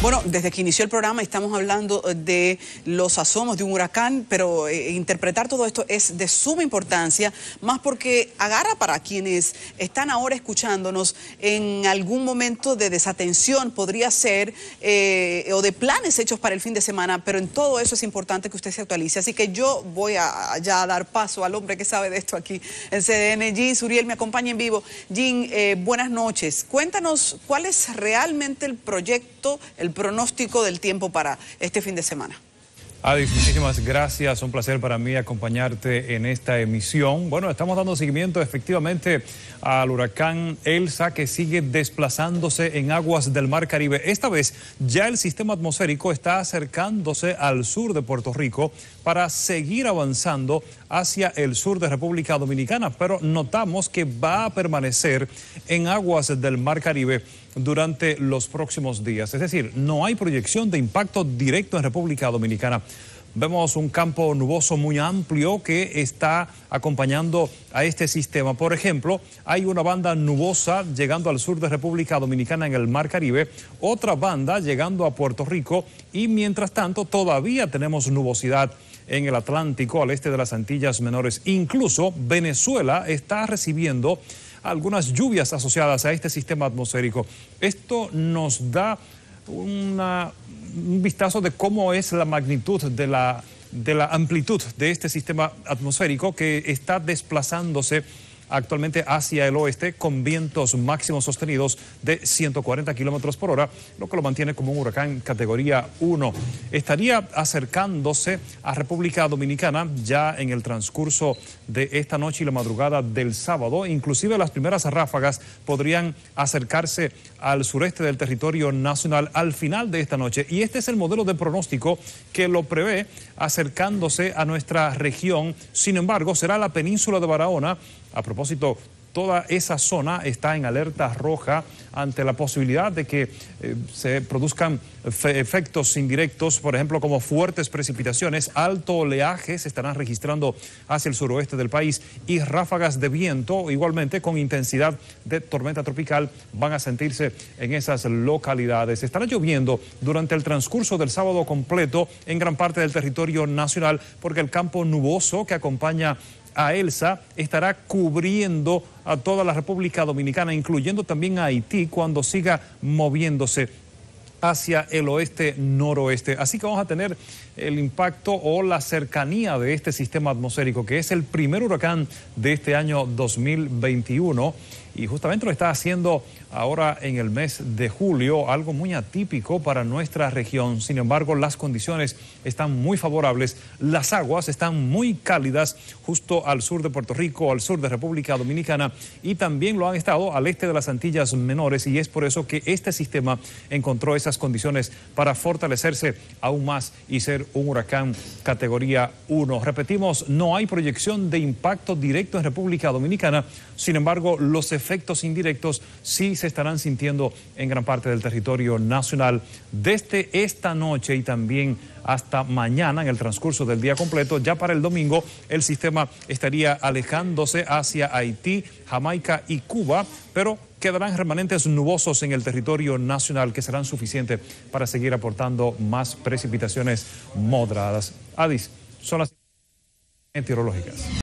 Bueno, desde que inició el programa estamos hablando eh, de los asomos de un huracán, pero eh, interpretar todo esto es de suma importancia, más porque agarra para quienes están ahora escuchándonos en algún momento de desatención, podría ser, eh, o de planes hechos para el fin de semana, pero en todo eso es importante que usted se actualice. Así que yo voy a, ya dar paso al hombre que sabe de esto aquí en CDN. Jean Suriel me acompaña en vivo. Jean, buenas noches. Cuéntanos cuál es realmente el proyecto, el pronóstico del tiempo para este fin de semana. Adis, muchísimas gracias. Un placer para mí acompañarte en esta emisión. Bueno, estamos dando seguimiento efectivamente al huracán Elsa que sigue desplazándose en aguas del Mar Caribe. Esta vez ya el sistema atmosférico está acercándose al sur de Puerto Rico, para seguir avanzando hacia el sur de República Dominicana, pero notamos que va a permanecer en aguas del Mar Caribe durante los próximos días. Es decir, no hay proyección de impacto directo en República Dominicana. Vemos un campo nuboso muy amplio que está acompañando a este sistema. Por ejemplo, hay una banda nubosa llegando al sur de República Dominicana en el Mar Caribe, otra banda llegando a Puerto Rico y mientras tanto todavía tenemos nubosidad en el Atlántico al este de las Antillas Menores. Incluso Venezuela está recibiendo algunas lluvias asociadas a este sistema atmosférico. Esto nos da un vistazo de cómo es la magnitud de la, de la amplitud de este sistema atmosférico que está desplazándose actualmente hacia el oeste con vientos máximos sostenidos de 140 kilómetros por hora, lo que lo mantiene como un huracán categoría 1. Estaría acercándose a República Dominicana ya en el transcurso de esta noche y la madrugada del sábado. Inclusive las primeras ráfagas podrían acercarse al sureste del territorio nacional al final de esta noche. Y este es el modelo de pronóstico que lo prevé acercándose a nuestra región. Sin embargo, será la península de Barahona a propósito, toda esa zona está en alerta roja ante la posibilidad de que eh, se produzcan efectos indirectos, por ejemplo, como fuertes precipitaciones, alto oleaje se estarán registrando hacia el suroeste del país y ráfagas de viento, igualmente con intensidad de tormenta tropical, van a sentirse en esas localidades. Estará lloviendo durante el transcurso del sábado completo en gran parte del territorio nacional porque el campo nuboso que acompaña a ELSA estará cubriendo a toda la República Dominicana, incluyendo también a Haití, cuando siga moviéndose hacia el oeste noroeste. Así que vamos a tener el impacto o la cercanía de este sistema atmosférico, que es el primer huracán de este año 2021 y justamente lo está haciendo ahora en el mes de julio, algo muy atípico para nuestra región. Sin embargo, las condiciones están muy favorables, las aguas están muy cálidas justo al sur de Puerto Rico, al sur de República Dominicana y también lo han estado al este de las Antillas Menores y es por eso que este sistema encontró esas condiciones para fortalecerse aún más y ser un huracán categoría 1. Repetimos, no hay proyección de impacto directo en República Dominicana, sin embargo, los efectos efectos indirectos sí se estarán sintiendo en gran parte del territorio nacional desde esta noche y también hasta mañana, en el transcurso del día completo. Ya para el domingo, el sistema estaría alejándose hacia Haití, Jamaica y Cuba, pero quedarán remanentes nubosos en el territorio nacional que serán suficientes para seguir aportando más precipitaciones moderadas. Adis, son las meteorológicas.